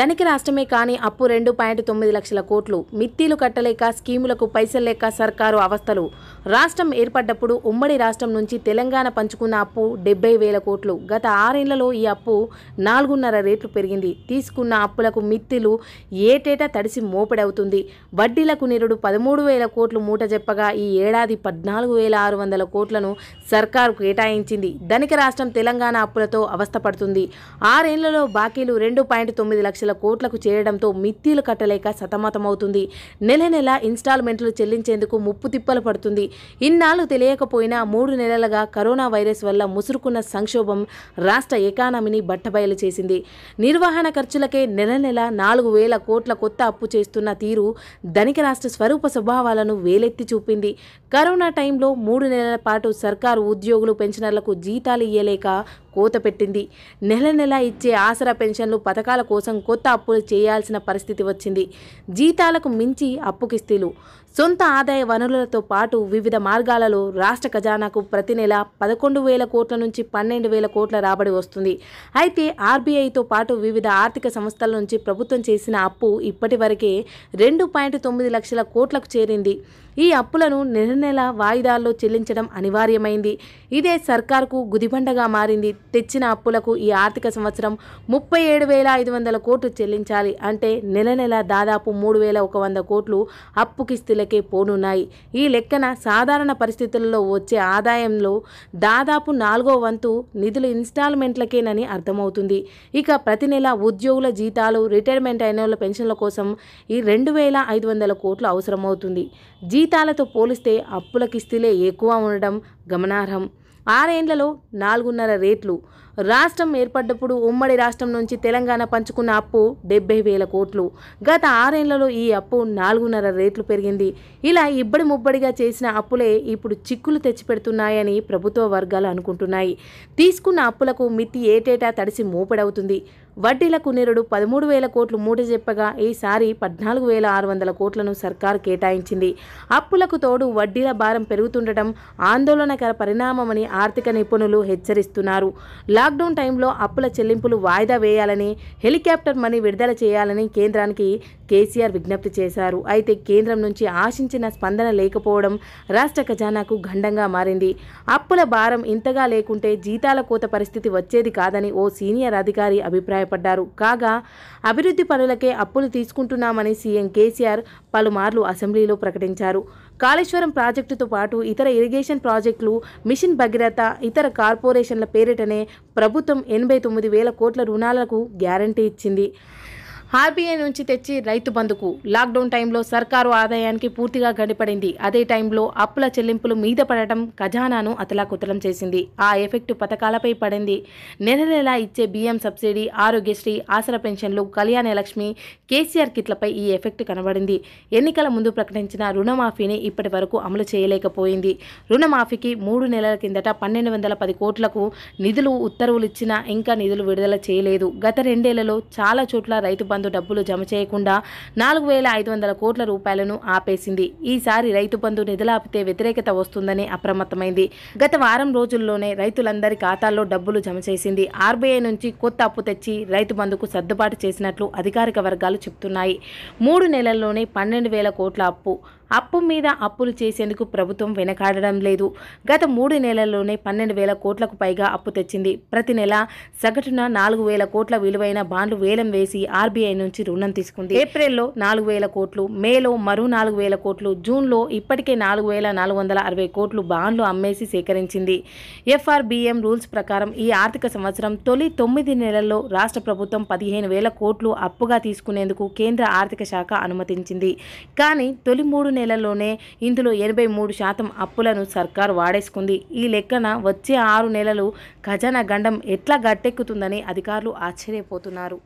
ధనికి రాష్ట్రమే కానీ అప్పు రెండు పాయింట్ తొమ్మిది లక్షల కోట్లు మిత్తీలు కట్టలేక స్కీములకు పైసలు లేక సర్కారు అవస్థలు రాష్ట్రం ఏర్పడ్డప్పుడు ఉమ్మడి రాష్ట్రం నుంచి తెలంగాణ పంచుకున్న అప్పు డెబ్బై వేల కోట్లు గత ఆరేళ్లలో ఈ అప్పు నాలుగున్నర రేట్లు పెరిగింది తీసుకున్న అప్పులకు మిత్తిలు ఏటేటా తడిసి మోపడవుతుంది వడ్డీలకు నిరుడు పదమూడు వేల కోట్లు మూట చెప్పగా ఈ ఏడాది పద్నాలుగు వేల ఆరు వందల కోట్లను సర్కారు కేటాయించింది ధనిక రాష్ట్రం తెలంగాణ అప్పులతో అవస్థపడుతుంది ఆరేళ్లలో బాకీలు రెండు పాయింట్ తొమ్మిది లక్షలు లక్షల కోట్లకు చేరడంతో మిత్తీలు కట్టలేక సతమతమవుతుంది నెల నెల ఇన్స్టాల్మెంట్లు చెల్లించేందుకు ముప్పు తిప్పలు పడుతుంది ఇన్నాళ్ళు తెలియకపోయినా మూడు నెలలుగా కరోనా వైరస్ వల్ల ముసురుకున్న సంక్షోభం రాష్ట్ర ఎకానమీని బట్టబయలు చేసింది నిర్వహణ ఖర్చులకే నెల నెల నాలుగు వేల కోట్ల కొత్త అప్పు చేస్తున్న తీరు ధనిక రాష్ట్ర స్వరూప స్వభావాలను వేలెత్తి చూపింది కరోనా టైంలో మూడు నెలల పాటు సర్కారు ఉద్యోగులు పెన్షనర్లకు జీతాలు ఇయ్యలేక కోత పెట్టింది నెల నెల ఇచ్చే ఆసరా పెన్షన్లు పథకాల కోసం కొత్త అప్పులు చేయాల్సిన పరిస్థితి వచ్చింది జీతాలకు మించి అప్పుకిస్తీలు సొంత ఆదాయ వనరులతో పాటు వివిధ మార్గాలలో రాష్ట్ర ఖజానాకు ప్రతి నెల పదకొండు వేల కోట్ల నుంచి పన్నెండు వేల కోట్ల రాబడి వస్తుంది అయితే ఆర్బీఐతో పాటు వివిధ ఆర్థిక సంస్థల నుంచి ప్రభుత్వం చేసిన అప్పు ఇప్పటివరకే రెండు పాయింట్ తొమ్మిది లక్షల కోట్లకు చేరింది ఈ అప్పులను నెల నెల వాయిదాల్లో చెల్లించడం అనివార్యమైంది ఇదే సర్కార్కు గుదిబండగా మారింది తెచ్చిన అప్పులకు ఈ ఆర్థిక సంవత్సరం ముప్పై ఏడు వేల ఐదు వందల కోట్లు చెల్లించాలి అంటే నెల నెల దాదాపు మూడు వేల ఒక వంద కోట్లు అప్పుకిస్తులే రూపాయలకే పోనున్నాయి ఈ లెక్కన సాధారణ పరిస్థితుల్లో వచ్చే ఆదాయంలో దాదాపు నాలుగో వంతు నిధులు ఇన్స్టాల్మెంట్లకేనని అర్థమవుతుంది ఇక ప్రతి నెల ఉద్యోగుల జీతాలు రిటైర్మెంట్ అయిన వాళ్ళ పెన్షన్ల కోసం ఈ రెండు వేల ఐదు వందల కోట్లు అవసరమవుతుంది జీతాలతో పోలిస్తే అప్పుల కిస్తీలే ఎక్కువ ఉండడం గమనార్హం ఆరేండ్లలో నాలుగున్నర రేట్లు రాష్ట్రం ఏర్పడ్డప్పుడు ఉమ్మడి రాష్ట్రం నుంచి తెలంగాణ పంచుకున్న అప్పు డెబ్బై వేల కోట్లు గత ఆరేళ్లలో ఈ అప్పు నాలుగున్నర రేట్లు పెరిగింది ఇలా ఇబ్బడి ముబ్బడిగా చేసిన అప్పులే ఇప్పుడు చిక్కులు తెచ్చిపెడుతున్నాయని ప్రభుత్వ వర్గాలు అనుకుంటున్నాయి తీసుకున్న అప్పులకు మిత్తి ఏటేటా తడిసి మూపడవుతుంది వడ్డీలకు నిరుడు పదమూడు వేల కోట్లు మూట చెప్పగా ఈసారి పద్నాలుగు వేల ఆరు వందల కోట్లను సర్కారు కేటాయించింది అప్పులకు తోడు వడ్డీల భారం పెరుగుతుండటం ఆందోళనకర పరిణామమని ఆర్థిక నిపుణులు హెచ్చరిస్తున్నారు లాక్డౌన్ టైంలో అప్పుల చెల్లింపులు వాయిదా వేయాలని హెలికాప్టర్ మనీ విడుదల చేయాలని కేంద్రానికి కేసీఆర్ విజ్ఞప్తి చేశారు అయితే కేంద్రం నుంచి ఆశించిన స్పందన లేకపోవడం రాష్ట్ర ఖజానాకు ఘండంగా మారింది అప్పుల భారం ఇంతగా లేకుంటే జీతాల కోత పరిస్థితి వచ్చేది కాదని ఓ సీనియర్ అధికారి అభిప్రాయపడ్డారు కాగా అభివృద్ధి పనులకే అప్పులు తీసుకుంటున్నామని సీఎం కేసీఆర్ పలుమార్లు అసెంబ్లీలో ప్రకటించారు కాళేశ్వరం ప్రాజెక్టుతో పాటు ఇతర ఇరిగేషన్ ప్రాజెక్టులు మిషన్ భగీరథ ఇతర కార్పొరేషన్ల పేరిటనే ప్రభుత్వం ఎనభై తొమ్మిది వేల కోట్ల రుణాలకు గ్యారంటీ ఇచ్చింది ఆర్బీఐ నుంచి తెచ్చి రైతు బంధుకు లాక్డౌన్ టైంలో సర్కారు ఆదాయానికి పూర్తిగా గడిపడింది అదే టైంలో అప్పుల చెల్లింపులు మీద పడటం ఖజానాను అతలాకుతలం చేసింది ఆ ఎఫెక్ట్ పథకాలపై పడింది నెల నెలా ఇచ్చే బియ్యం సబ్సిడీ ఆరోగ్యశ్రీ ఆసర పెన్షన్లు కళ్యాణ లక్ష్మి కేసీఆర్ కిట్లపై ఈ ఎఫెక్ట్ కనబడింది ఎన్నికల ముందు ప్రకటించిన రుణమాఫీని ఇప్పటి వరకు అమలు చేయలేకపోయింది రుణమాఫీకి మూడు నెలల కిందట పన్నెండు వందల పది కోట్లకు నిధులు ఉత్తర్వులు ఇచ్చినా ఇంకా నిధులు విడుదల చేయలేదు గత రెండేళ్లలో చాలా చోట్ల రైతు బంధు నందు డబ్బులు జమ చేయకుండా నాలుగు వేల ఐదు వందల కోట్ల రూపాయలను ఆపేసింది ఈసారి రైతు బంధు నిధులాపితే వ్యతిరేకత వస్తుందని అప్రమత్తమైంది గత వారం రోజుల్లోనే రైతులందరి ఖాతాల్లో డబ్బులు జమ చేసింది ఆర్బీఐ నుంచి కొత్త అప్పు తెచ్చి రైతు బంధుకు సర్దుబాటు చేసినట్లు అధికారిక వర్గాలు చెబుతున్నాయి మూడు నెలల్లోనే పన్నెండు వేల కోట్ల అప్పు అప్పు మీద అప్పులు చేసేందుకు ప్రభుత్వం వెనకాడడం లేదు గత మూడు నెలల్లోనే పన్నెండు వేల కోట్లకు పైగా అప్పు తెచ్చింది ప్రతి నెల సగటున నాలుగు వేల కోట్ల విలువైన బాండ్లు వేలం వేసి ఆర్బీఐ నుంచి రుణం తీసుకుంది ఏప్రిల్లో నాలుగు వేల కోట్లు మేలో మరో నాలుగు వేల కోట్లు జూన్లో ఇప్పటికే నాలుగు వేల నాలుగు వందల అరవై కోట్లు బాండ్లు అమ్మేసి సేకరించింది ఎఫ్ఆర్బిఎం రూల్స్ ప్రకారం ఈ ఆర్థిక సంవత్సరం తొలి తొమ్మిది నెలల్లో రాష్ట్ర ప్రభుత్వం పదిహేను వేల కోట్లు అప్పుగా తీసుకునేందుకు కేంద్ర ఆర్థిక శాఖ అనుమతించింది కానీ తొలి మూడు నెలలోనే ఇందులో ఎనభై మూడు శాతం అప్పులను సర్కారు వాడేసుకుంది ఈ లెక్కన వచ్చే ఆరు నెలలు ఖజానా గండం ఎట్లా గట్టెక్కుతుందని అధికారులు ఆశ్చర్యపోతున్నారు